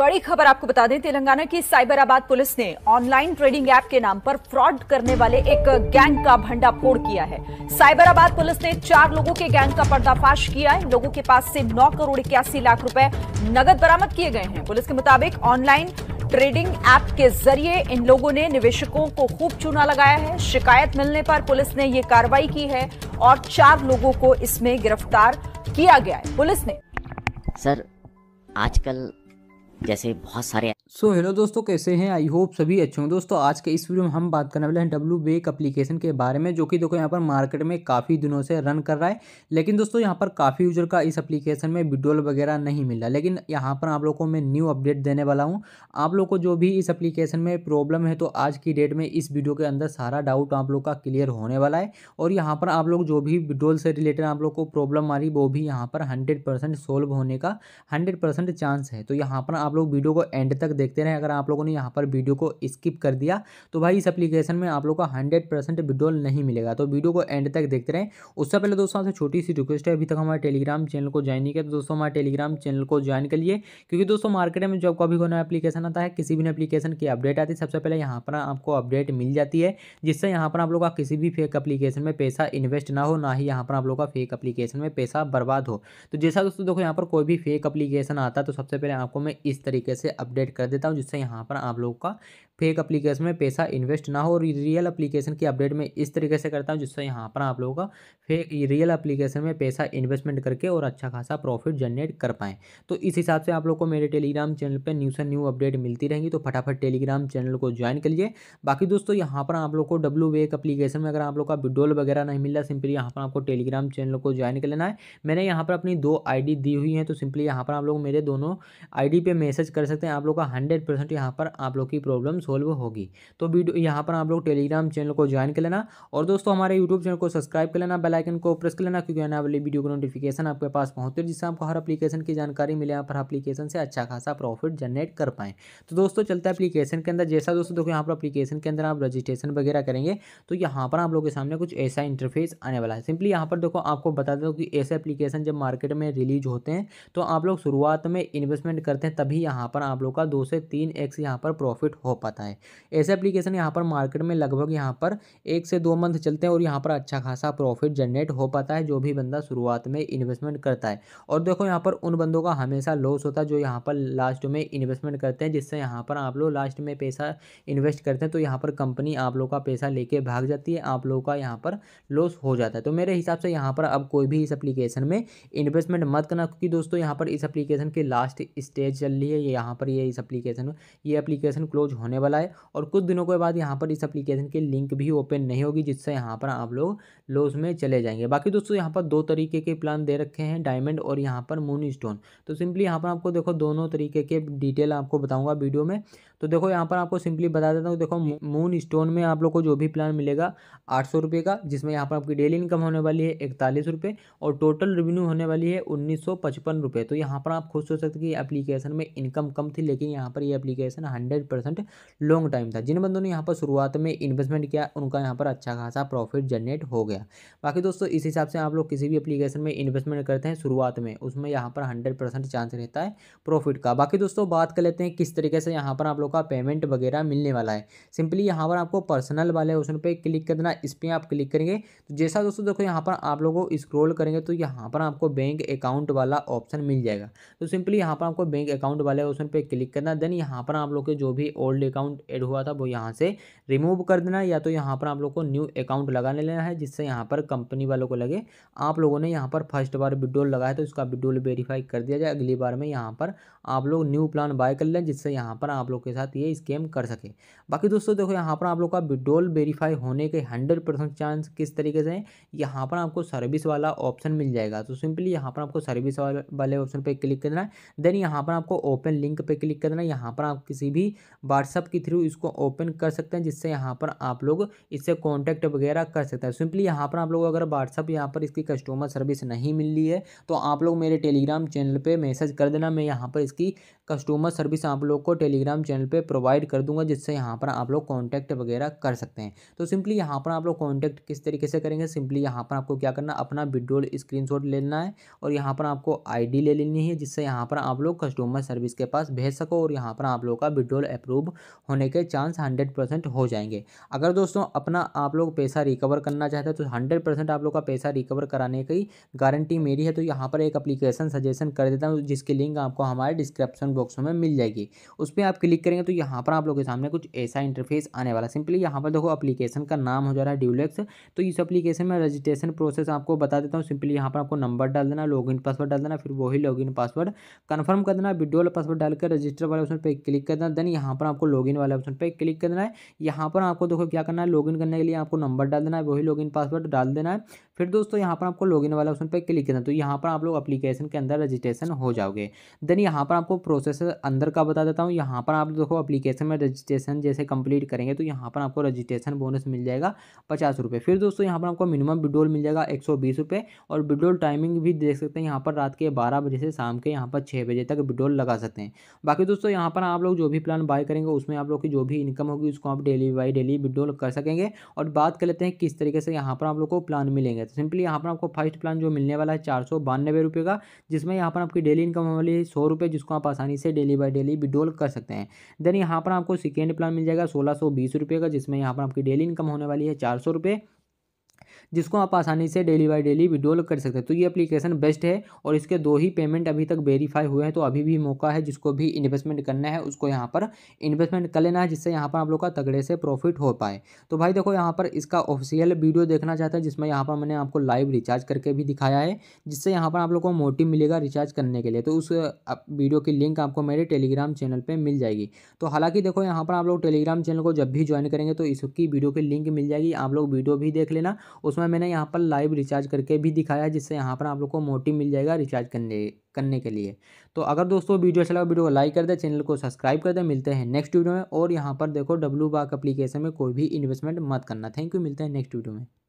बड़ी खबर आपको बता दें तेलंगाना की साइबराबाद पुलिस ने ऑनलाइन ट्रेडिंग ऐप के नाम पर फ्रॉड करने वाले एक गैंग का भंडाफोड़ किया है साइबराबाद पुलिस ने चार लोगों के गैंग का पर्दाफाश किया है लोगों के पास से नौ करोड़ इक्यासी लाख रुपए नगद बरामद किए गए हैं पुलिस के मुताबिक ऑनलाइन ट्रेडिंग ऐप के जरिए इन लोगों ने निवेशकों को खूब चूना लगाया है शिकायत मिलने पर पुलिस ने ये कार्रवाई की है और चार लोगों को इसमें गिरफ्तार किया गया है पुलिस ने सर आजकल जैसे बहुत सारे सो हेलो दोस्तों कैसे हैं आई होप सभी अच्छे हों दोस्तों आज के इस वीडियो में हम बात करने वाले हैं डब्ल्यू बेक अप्लीकेशन के बारे में जो कि देखो यहाँ पर मार्केट में काफ़ी दिनों से रन कर रहा है लेकिन दोस्तों यहाँ पर काफ़ी यूजर का इस एप्लीकेशन में विड्रोल वगैरह नहीं मिला लेकिन यहाँ पर आप लोग को मैं न्यू अपडेट देने वाला हूँ आप लोग को जो भी इस एप्लीकेशन में प्रॉब्लम है तो आज की डेट में इस वीडियो के अंदर सारा डाउट आप लोग का क्लियर होने वाला है और यहाँ पर आप लोग जो भी विड्रोल से रिलेटेड आप लोग को प्रॉब्लम आ रही वो भी यहाँ पर हंड्रेड सॉल्व होने का हंड्रेड चांस है तो यहाँ पर आप आप लोग वीडियो को एंड तक देखते रहें अगर आप लोगों ने यहाँ पर वीडियो को स्किप कर दिया तो भाई इस एप्लीकेशन में आप लोग को हंड्रेड परसेंट विड्रॉल नहीं मिलेगा तो वीडियो को एंड तक देखते रहें उससे पहले दोस्तों आपसे छोटी सी रिक्वेस्ट है अभी तक हमारे टेलीग्राम चैनल को ज्वाइन नहीं किया तो दोस्तों हमारे टेलीग्राम चैनल को ज्वाइन करिए क्योंकि दोस्तों मार्केट में जब कभी कोई नया एप्लीकेशन आता है किसी भी एप्लीकेशन की अपडेट आती है सबसे पहले यहाँ पर आपको अपडेट मिल जाती है जिससे यहाँ पर आप लोग का किसी भी फेक अपलीकेशन में पैसा इन्वेस्ट ना हो ना ही यहाँ पर आप लोग का फेक एप्लीकेशन में पैसा बर्बाद हो तो जैसा दोस्तों देखो यहाँ पर कोई भी फेक अपलीकेशन आता है तो सबसे पहले आपको मैं इस इस तरीके से अपडेट कर देता हूँ जिससे यहाँ पर आप लोगों का फेक अप्लीकेशन में पैसा इन्वेस्ट ना हो और रियल अप्लीकेशन की अपडेट में इस तरीके से करता हूँ जिससे यहाँ पर आप लोगों का फेक रियल अप्लीकेशन में पैसा इन्वेस्टमेंट करके और अच्छा खासा प्रॉफिट जनरेट कर पाएँ तो इस हिसाब से आप लोग को मेरे टेलीग्राम चैनल पर न्यू से न्यू अपडेट मिलती रहेंगी तो फटाफट टेलीग्राम चैनल को ज्वाइन करिए बाकी दोस्तों यहाँ पर आप लोग को डब्ल्यू वेक अप्लीकेशन में अगर आप लोग का विड्रोल वगैरह नहीं मिल रहा सिंपली यहाँ पर आपको टेलीग्राम चैनल को ज्वाइन कर लेना है मैंने यहाँ पर अपनी दो आई दी हुई है तो सिंपली यहाँ पर आप लोग मेरे दोनों आई डी मैसेज कर सकते हैं आप लोग का हंड्रेड परसेंट यहाँ पर आप लोग की प्रॉब्लम्स सॉल्व होगी तो वीडियो यहाँ पर आप लोग टेलीग्राम चैनल को ज्वाइन कर लेना और दोस्तों हमारे यूट्यूब चैनल को सब्सक्राइब कर लेना बेलाइकन को प्रेस कर लेना क्योंकि आने वाली वीडियो की नोटिफिकेशन आपके पास पहुँचते जिससे आपको हर अपलीकेशन की जानकारी मिले यहाँ हर अपलीकेशन से अच्छा खासा प्रॉफिट जनरेट कर पाएँ तो दोस्तों चलते हैं अपलीकेशन के अंदर जैसा दोस्तों देखो यहाँ पर अपलीकेशन के अंदर आप रजिस्ट्रेशन वगैरह करेंगे तो यहाँ पर आप लोग के सामने कुछ ऐसा इंटरफेस आने वाला है सिंपली यहाँ पर देखो आपको बता दो कि ऐसे एप्लीकेशन जब मार्केट में रिलीज होते हैं तो आप लोग शुरुआत में इन्वेस्टमेंट करते हैं तभी यहाँ पर आप लोग का दो से तीन एक्स यहाँ पर प्रॉफिट हो पाता है जाता है ऐसे एप्लीकेशन यहाँ पर मार्केट में लगभग यहाँ पर एक से दो मंथ चलते हैं और यहाँ पर अच्छा खासा प्रॉफिट जनरेट हो पाता है जो भी बंदा शुरुआत में इन्वेस्टमेंट करता है और देखो यहाँ पर उन बंदों का हमेशा लॉस होता है जो यहाँ पर लास्ट में इन्वेस्टमेंट करते हैं जिससे यहाँ पर आप लोग लास्ट में पैसा इन्वेस्ट करते हैं तो यहाँ पर कंपनी आप लोग का पैसा लेके भाग जाती है आप लोगों का यहाँ पर लॉस हो जाता है तो मेरे हिसाब से यहाँ पर अब कोई भी इस एप्लीकेशन में इन्वेस्टमेंट मत करना क्योंकि दोस्तों यहाँ पर इस एप्लीकेशन के लास्ट स्टेज चल रही है यहाँ पर ये इस एप्लीकेशन ये एप्लीकेशन क्लोज होने वाला है और कुछ दिनों के बाद यहाँ पर इस एप्लीकेशन की लिंक भी ओपन नहीं होगी जिससे यहाँ पर आप लोग लॉस में चले जाएंगे बाकी दोस्तों यहाँ पर दो तरीके के प्लान दे रखे हैं डायमंड और यहाँ पर मून स्टोन तो सिंपली यहाँ पर आपको देखो दोनों तरीके के डिटेल आपको बताऊँगा वीडियो में तो देखो यहाँ पर आपको सिंपली बता देता हूँ देखो मून स्टोन में आप लोग को जो भी प्लान मिलेगा आठ सौ रुपये का जिसमें यहाँ पर आपकी डेली इनकम होने वाली है इकतालीस रुपये और टोटल रेवेन्यू होने वाली है उन्नीस सौ पचपन रुपये तो यहाँ पर आप खुद सोच सकते कि एप्लीकेशन में इनकम कम थी लेकिन यहाँ पर ये application hundred percent long time था जिन बंदों ने यहाँ पर शुरुआत में इन्वेस्टमेंट किया उनका यहाँ पर अच्छा खासा प्रॉफिट जनरेट हो गया बाकी दोस्तों इस हिसाब से आप लोग किसी भी एप्लीकेशन में इन्वेस्टमेंट करते हैं शुरुआत में उसमें यहाँ पर हंड्रेड चांस रहता है प्रॉफिट का बाकी दोस्तों बात कर लेते हैं किस तरीके से यहाँ पर आप लोग का पेमेंट वगैरह मिलने वाला है सिंपली यहाँ पर आपको पर्सनल वाले ऑप्शन पर क्लिक कर देना इस पर आप क्लिक करेंगे तो जैसा दोस्तों देखो यहाँ पर आप लोगों को स्क्रोल करेंगे तो यहाँ पर आपको बैंक अकाउंट वाला ऑप्शन मिल जाएगा तो सिंपली यहाँ पर आपको बैंक अकाउंट वाले ऑप्शन पर क्लिक करना देन यहाँ पर आप लोग के जो भी ओल्ड अकाउंट एड हुआ था वो यहाँ से रिमूव कर देना या तो यहाँ पर आप लोग को न्यू अकाउंट लगाने लेना है जिससे यहाँ पर कंपनी वालों को लगे आप लोगों ने यहाँ पर फर्स्ट बार विड्रोल लगाया तो इसका विड्रोल वेरीफाई कर दिया जाए अगली बार में यहाँ पर आप लोग न्यू प्लान बाय कर लें जिससे यहाँ पर आप लोग के साथ साथ ये स्कैम कर सके बाकी दोस्तों देखो यहाँ पर आप लोग का विड्रोल वेरीफाई होने के हंड्रेड परसेंट चांस किस तरीके से है यहाँ पर आपको सर्विस वाला ऑप्शन मिल जाएगा तो सिंपली यहाँ पर आपको सर्विस वाले ऑप्शन पर क्लिक करना है देन यहाँ पर आपको ओपन लिंक पर क्लिक करना है यहाँ पर आप किसी भी व्हाट्सअप के थ्रू इसको ओपन कर सकते हैं जिससे यहाँ पर आप लोग इससे कॉन्टैक्ट वगैरह कर सकते हैं सिंपली यहाँ पर आप लोग अगर व्हाट्सअप यहाँ पर इसकी कस्टमर सर्विस नहीं मिल रही है तो आप लोग मेरे टेलीग्राम चैनल पर मैसेज कर देना मैं यहाँ पर इसकी कस्टमर सर्विस आप लोग को टेलीग्राम चैनल पे प्रोवाइड कर दूंगा जिससे यहाँ पर आप लोग कॉन्टैक्ट वगैरह कर सकते हैं तो सिंपली यहाँ पर आप लोग कॉन्टैक्ट किस तरीके से करेंगे सिंपली यहाँ पर आपको क्या करना अपना विड्रोल स्क्रीन लेना है और यहाँ पर आपको आई ले लेनी है जिससे यहाँ पर आप लोग कस्टमर सर्विस के पास भेज सको और यहाँ पर आप लोग का विड्रोल अप्रूव होने के चांस हंड्रेड हो जाएंगे अगर दोस्तों अपना आप लोग पैसा रिकवर करना चाहते हैं तो हंड्रेड आप लोग का पैसा रिकवर कराने की गारंटी मेरी है तो यहाँ पर एक अप्लीकेशन सजेशन कर देता हूँ जिसकी लिंक आपको हमारे डिस्क्रिप्शन बॉक्स में मिल जाएगी उस पर आप क्लिक करेंगे तो यहाँ पर आप लोगों के सामने कुछ ऐसा इंटरफेस आने वाला सिंपली यहाँ पर देखो अपलीकेशन का नाम हो जा रहा है ड्यूलेक्स तो इस अपलीकेशन में रजिस्ट्रेशन प्रोसेस आपको बता देता हूँ सिंपली यहाँ पर आपको नंबर डाल देना लॉग पासवर्ड डाल देना फिर वही लॉग पासवर्ड कन्फर्म कर देना विड्रोल पासवर्ड डालकर रजिस्टर वाले ऑप्शन पर क्लिक कर देना देन यहाँ पर आपको लॉग वाले ऑप्शन पर क्लिक कर देना है यहाँ पर आपको देखो क्या करना है लॉग करने के लिए आपको नंबर डाल देना है वही लॉग पासवर्ड डाल देना है फिर दोस्तों यहाँ पर आपको लॉग वाले ऑप्शन पर क्लिक करना तो यहाँ पर आप लोग अपलीकेशन के अंदर रजिस्ट्रेशन हो जाओगे देन यहाँ पर आपको प्रोसेस अंदर का बता देता हूँ यहाँ पर आप देखो अप्लीकेशन में रजिस्ट्रेशन जैसे कंप्लीट करेंगे तो यहाँ पर आपको रजिस्ट्रेशन बोनस मिल जाएगा पचास रुपये फिर दोस्तों यहाँ पर आपको मिनिमम विड्रोल मिल जाएगा एक सौ बीस रुपये और विड्रोल टाइमिंग भी देख सकते हैं यहाँ पर रात के बारह बजे से शाम के यहाँ पर छः बजे तक विड्रोल लगा सकते हैं बाकी दोस्तों यहाँ पर आप लोग जो भी प्लान बाय करेंगे उसमें आप लोग की जो भी इनकम होगी उसको आप डेली बाई डेली विड्रोल कर सकेंगे और बात कर लेते हैं किस तरीके से यहाँ पर आप लोग को प्लान मिलेंगे तो सिंपली यहाँ पर आपको फर्स्ट प्लान जो मिलने वाला है चार सौ बानवे रुपये का जिसमें यहाँ पर आपकी डेली इनकम होने वाली है सौ रुपये जिसको आप आसानी से डेली बाई डेली विड्रोल कर सकते हैं देन यहाँ पर आपको सेकेंड प्लान मिल जाएगा सोलह सौ बीस रुपये का जिसमें यहाँ पर आपकी डेली इनकम होने वाली है चार सौ रुपये जिसको आप आसानी से डेली बाई डेली विड्रॉल कर सकते हैं तो ये अप्लीकेशन बेस्ट है और इसके दो ही पेमेंट अभी तक वेरीफाई हुए हैं तो अभी भी मौका है जिसको भी इन्वेस्टमेंट करना है उसको यहाँ पर इन्वेस्टमेंट कर लेना है जिससे यहाँ पर आप लोग का तगड़े से प्रॉफिट हो पाए तो भाई देखो यहाँ पर इसका ऑफिशियल वीडियो देखना चाहता है जिसमें यहाँ पर मैंने आपको लाइव रिचार्ज करके भी दिखाया है जिससे यहाँ पर आप लोग को मोटिव मिलेगा रिचार्ज करने के लिए तो उस वीडियो की लिंक आपको मेरे टेलीग्राम चैनल पर मिल जाएगी तो हालांकि देखो यहाँ पर आप लोग टेलीग्राम चैनल को जब भी ज्वाइन करेंगे तो इसकी वीडियो की लिंक मिल जाएगी आप लोग वीडियो भी देख लेना उसमें मैंने यहाँ पर लाइव रिचार्ज करके भी दिखाया है जिससे यहाँ पर आप लोग को मोटिव मिल जाएगा रिचार्ज करने करने के लिए तो अगर दोस्तों वीडियो अच्छा लगा वीडियो को लाइक कर दे चैनल को सब्सक्राइब कर दे मिलते हैं नेक्स्ट वीडियो में और यहाँ पर देखो डब्ल्यू बाग अप्लीकेशन में कोई भी इन्वेस्टमेंट मत करना थैंक यू मिलते हैं नेक्स्ट वीडियो में